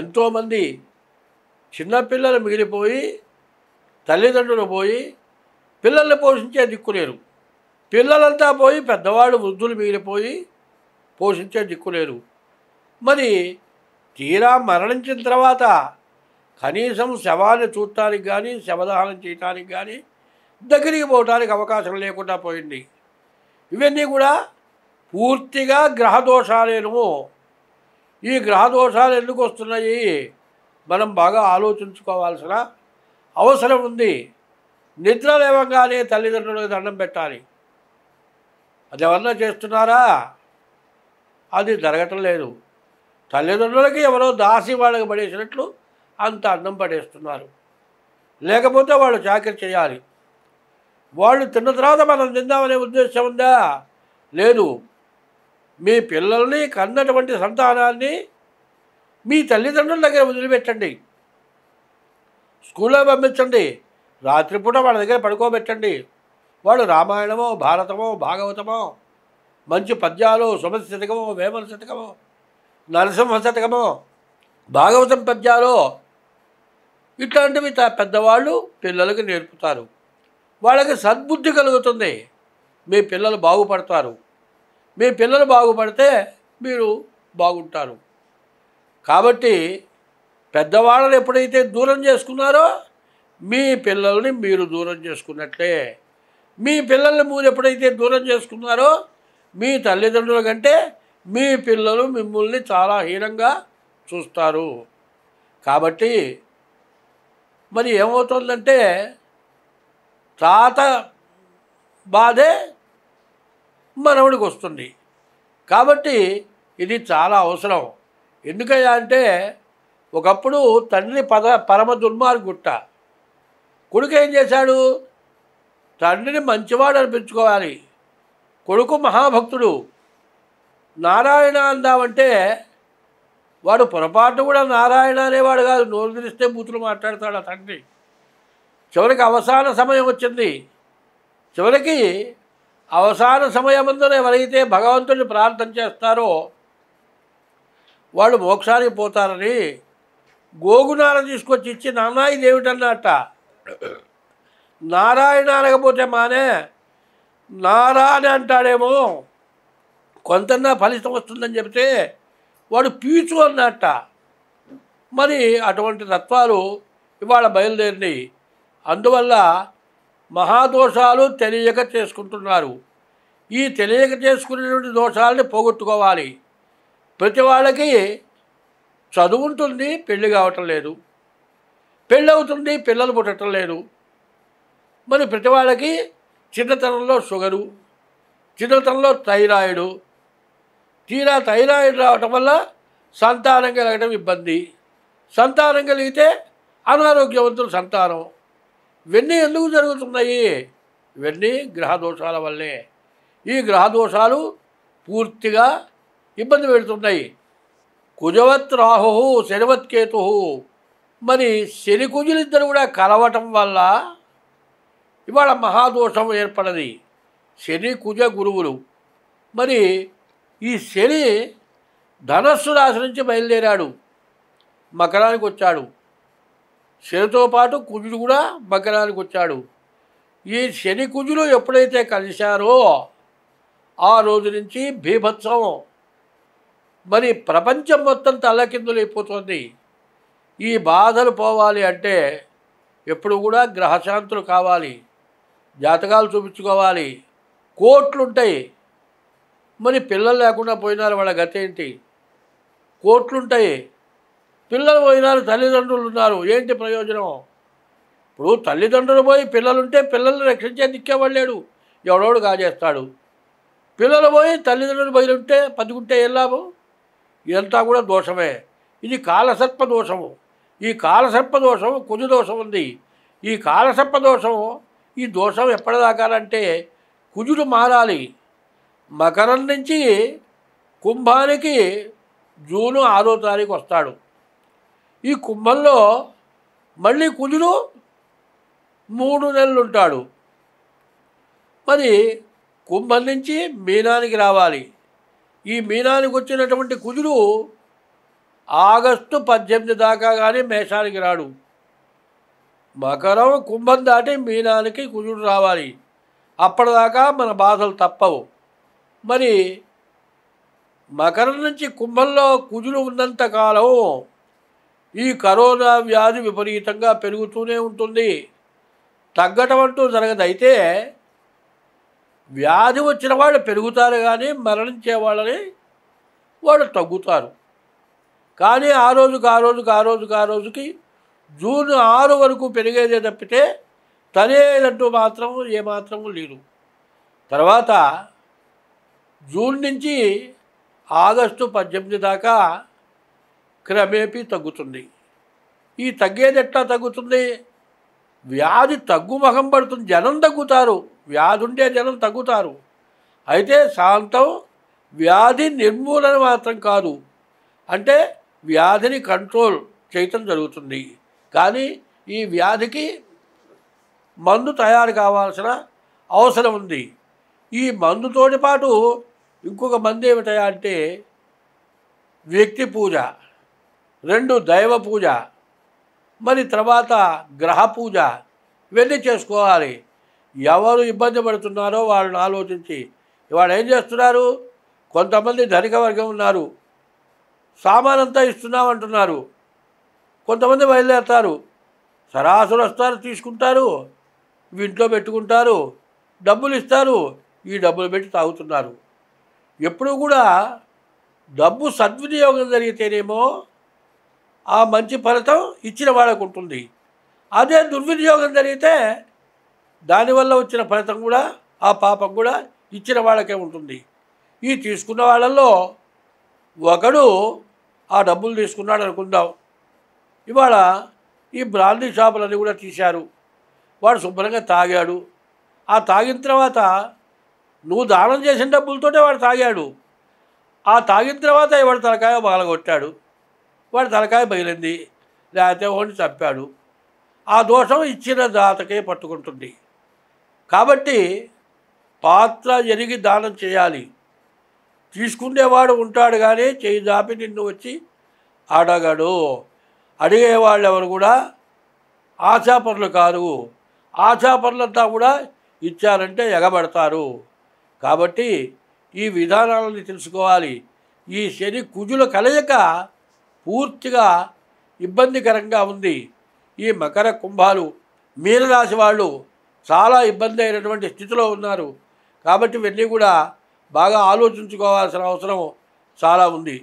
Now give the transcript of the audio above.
ఎంతోమంది చిన్నపిల్లలు మిగిలిపోయి తల్లిదండ్రులు పోయి పిల్లల్ని పోషించే దిక్కులేరు పిల్లలంతా పోయి పెద్దవాళ్ళు వృద్ధులు మిగిలిపోయి పోషించే దిక్కులేరు మరి తీరా మరణించిన తర్వాత కనీసం శవాన్ని చూడటానికి కానీ శవదహనం చేయటానికి కానీ దగ్గరికి పోవటానికి అవకాశం లేకుండా పోయింది ఇవన్నీ కూడా పూర్తిగా గ్రహదోషాలేను ఈ గ్రహదోషాలు ఎందుకు వస్తున్నాయి మనం బాగా ఆలోచించుకోవాల్సిన అవసరం ఉంది నిద్ర లేవగానే తల్లిదండ్రులకు దండం పెట్టాలి అది ఎవరన్నా చేస్తున్నారా అది జరగటం లేదు తల్లిదండ్రులకి ఎవరో దాసి వాళ్ళకి పడేసినట్లు అంత అన్నం పడేస్తున్నారు లేకపోతే వాళ్ళు చాకరి చేయాలి వాళ్ళు తిన్న తర్వాత మనం తిందామనే ఉద్దేశం ఉందా లేదు మీ పిల్లల్ని కన్నటువంటి సంతానాన్ని మీ తల్లిదండ్రుల దగ్గర వదిలిపెట్టండి స్కూల్లో పంపించండి రాత్రిపూట వాళ్ళ దగ్గర పడుకోబెట్టండి వాళ్ళు రామాయణమో భారతమో భాగవతమో మంచి పద్యాలు సుమశతకమో వేమల శతకమో నరసింహ శతకమో భాగవతం పద్యాలు ఇట్లాంటివి పెద్దవాళ్ళు పిల్లలకు నేర్పుతారు వాళ్ళకి సద్బుద్ధి కలుగుతుంది మీ పిల్లలు బాగుపడతారు మీ పిల్లలు బాగుపడితే మీరు బాగుంటారు కాబట్టి పెద్దవాళ్ళని ఎప్పుడైతే దూరం చేసుకున్నారో మీ పిల్లల్ని మీరు దూరం చేసుకున్నట్లే మీ పిల్లల్ని మీరు ఎప్పుడైతే దూరం చేసుకున్నారో మీ తల్లిదండ్రుల కంటే మీ పిల్లలు మిమ్మల్ని చాలా హీనంగా చూస్తారు కాబట్టి మరి ఏమవుతుందంటే తాత బాధే మనవుడికి వస్తుంది కాబట్టి ఇది చాలా అవసరం ఎందుకయ్యా అంటే ఒకప్పుడు తండ్రి పద పరమ దుర్మార్గుట్ట కొడుకు ఏం చేశాడు తండ్రిని మంచివాడు అనిపించుకోవాలి కొడుకు మహాభక్తుడు నారాయణ అందామంటే వాడు పొరపాటు కూడా నారాయణ అనేవాడు కాదు నోరు తెలిస్తే బూతులు మాట్లాడతాడు ఆ తండ్రి చివరికి అవసాన సమయం వచ్చింది చివరికి అవసాన సమయమందున ఎవరైతే భగవంతుని ప్రార్థన చేస్తారో వాళ్ళు మోక్షానికి పోతారని గోగునార తీసుకొచ్చి ఇచ్చి నాన్న ఏమిటన్నట్ట నారాయణ అనకపోతే మానే నారా అని అంటాడేమో కొంతన్నా ఫలితం వస్తుందని చెబితే వాడు పీచు అన్నట్ట మరి అటువంటి తత్వాలు ఇవాళ బయలుదేరినాయి అందువల్ల మహాదోషాలు తెలియక చేసుకుంటున్నారు ఈ తెలియక చేసుకునేటువంటి దోషాలని పోగొట్టుకోవాలి ప్రతి వాళ్ళకి చదువుంటుంది పెళ్లి కావటం లేదు పెళ్ళి అవుతుంది పిల్లలు పుట్టడం లేదు మరి ప్రతి వాళ్ళకి చిన్నతనంలో షుగరు చిన్నతనంలో థైరాయిడు తీరా థైరాయిడ్ రావటం వల్ల సంతానం కలగడం ఇబ్బంది సంతానం కలిగితే అనారోగ్యవంతులు సంతానం ఇవన్నీ ఎందుకు జరుగుతున్నాయి ఇవన్నీ గ్రహదోషాల వల్లే ఈ గ్రహదోషాలు పూర్తిగా ఇబ్బంది పెడుతున్నాయి కుజవత్ రాహు శనివత్కేతు మరి శని కుజులిద్దరు కూడా కలవటం వల్ల ఇవాళ మహాదోషం ఏర్పడది శని కుజ గురువులు మరి ఈ శని ధనస్సు రాశి నుంచి బయలుదేరాడు మకరానికి వచ్చాడు శనితో పాటు కుజుడు కూడా మకరానికి వచ్చాడు ఈ శని కుజులు ఎప్పుడైతే కలిశారో ఆ రోజు నుంచి భీభత్సవం మరి ప్రపంచం మొత్తం తల్లకిందులైపోతుంది ఈ బాధలు పోవాలి అంటే ఎప్పుడు కూడా గ్రహశాంతులు కావాలి జాతకాలు చూపించుకోవాలి కోట్లుంటాయి మరి పిల్లలు లేకుండా పోయినారు వాళ్ళ గతేంటి కోట్లుంటాయి పిల్లలు పోయినారు తల్లిదండ్రులు ఉన్నారు ఏంటి ప్రయోజనం ఇప్పుడు తల్లిదండ్రులు పోయి పిల్లలుంటే పిల్లల్ని రక్షించే దిక్కేవాళ్ళేడు ఎవడోడు కాజేస్తాడు పిల్లలు పోయి తల్లిదండ్రులు బయలుంటే ఉంటే ఏం లాభం ఇదంతా కూడా దోషమే ఇది కాలసర్ప దోషము ఈ కాలసర్ప దోషం కొద్ది దోషం ఉంది ఈ కాలసర్ప దోషము ఈ దోషం ఎప్పటిదాకాలంటే కుజుడు మారాలి మకరం నుంచి కుంభానికి జూను ఆరో తారీఖు వస్తాడు ఈ కుంభంలో మళ్ళీ కుజుడు మూడు నెలలు ఉంటాడు మరి కుంభం నుంచి మీనానికి రావాలి ఈ మీనానికి వచ్చినటువంటి కుజుడు ఆగస్టు పద్దెనిమిది దాకా కానీ మేషానికి రాడు మకరం కుంభం దాటి మీనానికి కుజుడు రావాలి అప్పటిదాకా మన బాధలు తప్పవు మరి మకరం నుంచి కుంభంలో కుజులు ఉన్నంతకాలం ఈ కరోనా వ్యాధి విపరీతంగా పెరుగుతూనే ఉంటుంది తగ్గటం అంటూ జరగదు అయితే వ్యాధి వచ్చిన వాళ్ళు పెరుగుతారు కానీ మరణించే వాళ్ళని వాళ్ళు తగ్గుతారు కానీ ఆ రోజుకి ఆ రోజుకి ఆ రోజుకి ఆ రోజుకి జూన్ ఆరు వరకు పెరిగేదే తప్పితే తనేదంటూ మాత్రం ఏమాత్రము లేదు తర్వాత జూన్ నుంచి ఆగస్టు పద్దెనిమిది దాకా క్రమేపీ తగ్గుతుంది ఈ తగ్గేది ఎట్లా తగ్గుతుంది వ్యాధి తగ్గుముఖం పడుతుంది జనం తగ్గుతారు వ్యాధి ఉండే జనం తగ్గుతారు అయితే శాంతం వ్యాధి నిర్మూలన మాత్రం కాదు అంటే వ్యాధిని కంట్రోల్ చేయటం జరుగుతుంది కానీ ఈ వ్యాధికి మందు తయారు కావాల్సిన అవసరం ఉంది ఈ మందుతోటి పాటు ఇంకొక మందు ఏమిటయా అంటే వ్యక్తి పూజ రెండు దైవ పూజ మరి తర్వాత గ్రహ పూజ ఇవన్నీ చేసుకోవాలి ఎవరు ఇబ్బంది పడుతున్నారో వాళ్ళని ఆలోచించి ఇవాళ ఏం చేస్తున్నారు కొంతమంది ధనిక వర్గం ఉన్నారు సామానంతా ఇస్తున్నామంటున్నారు కొంతమంది బయలుదేరుతారు సరాసరి వస్తారు తీసుకుంటారు ఇంట్లో పెట్టుకుంటారు డబ్బులు ఇస్తారు ఈ డబ్బులు పెట్టి తాగుతున్నారు ఎప్పుడు కూడా డబ్బు సద్వినియోగం జరిగితేనేమో ఆ మంచి ఫలితం ఇచ్చిన వాళ్ళకు ఉంటుంది అదే దుర్వినియోగం జరిగితే దానివల్ల వచ్చిన ఫలితం కూడా ఆ పాపం కూడా ఇచ్చిన వాళ్ళకే ఉంటుంది ఈ తీసుకున్న వాళ్ళల్లో ఒకడు ఆ డబ్బులు తీసుకున్నాడు అనుకుందాం ఇవాళ ఈ బ్రాందీ షాపులన్నీ కూడా తీశారు వాడు శుభ్రంగా తాగాడు ఆ తాగిన తర్వాత నువ్వు దానం చేసిన డబ్బులతోటే వాడు తాగాడు ఆ తాగిన తర్వాత ఎవడు తలకాయ కొట్టాడు వాడి తలకాయ పగిలింది లేకపోతే వాడిని చంపాడు ఆ దోషం ఇచ్చిన దాతకే పట్టుకుంటుంది కాబట్టి పాత్ర ఎరిగి దానం చేయాలి తీసుకునేవాడు ఉంటాడు కానీ చేయి దాపి నిన్ను వచ్చి అడగడు అడిగేవాళ్ళు ఎవరు కూడా ఆశాపరులు కాదు ఆశాపరులంతా కూడా ఇచ్చారంటే ఎగబడతారు కాబట్టి ఈ విధానాలను తెలుసుకోవాలి ఈ శని కుజుల కలయిక పూర్తిగా ఇబ్బందికరంగా ఉంది ఈ మకర కుంభాలు మీనరాశి వాళ్ళు చాలా ఇబ్బంది అయినటువంటి స్థితిలో ఉన్నారు కాబట్టి ఇవన్నీ కూడా బాగా ఆలోచించుకోవాల్సిన అవసరం చాలా ఉంది